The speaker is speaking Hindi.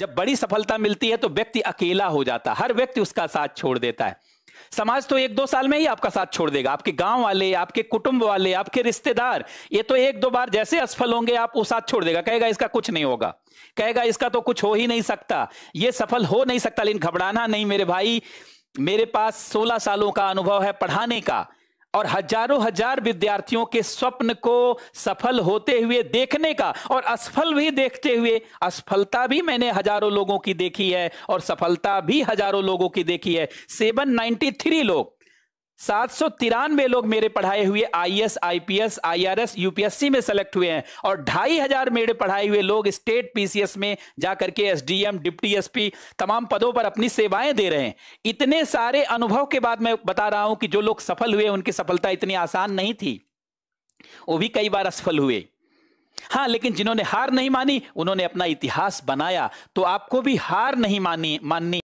जब बड़ी सफलता मिलती है तो व्यक्ति अकेला हो जाता है हर व्यक्ति उसका साथ छोड़ देता है समाज तो एक दो साल में ही आपका साथ छोड़ देगा आपके गांव वाले आपके कुटुंब वाले आपके रिश्तेदार ये तो एक दो बार जैसे असफल होंगे आप वो साथ छोड़ देगा कहेगा इसका कुछ नहीं होगा कहेगा इसका तो कुछ हो ही नहीं सकता ये सफल हो नहीं सकता लेकिन घबराना नहीं मेरे भाई मेरे पास सोलह सालों का अनुभव है पढ़ाने का और हजारों हजार विद्यार्थियों के स्वप्न को सफल होते हुए देखने का और असफल भी देखते हुए असफलता भी मैंने हजारों लोगों की देखी है और सफलता भी हजारों लोगों की देखी है सेवन नाइन्टी थ्री लोग सात सौ तिरानवे लोग मेरे पढ़ाए हुए आईएएस, आईपीएस, आईआरएस, यूपीएससी में सेलेक्ट हुए हैं और ढाई हजार मेरे पढ़ाए हुए लोग स्टेट पीसीएस में जाकर के एसडीएम डिप्टी एसपी तमाम पदों पर अपनी सेवाएं दे रहे हैं इतने सारे अनुभव के बाद मैं बता रहा हूं कि जो लोग सफल हुए उनकी सफलता इतनी आसान नहीं थी वो भी कई बार असफल हुए हाँ लेकिन जिन्होंने हार नहीं मानी उन्होंने अपना इतिहास बनाया तो आपको भी हार नहीं मानी माननी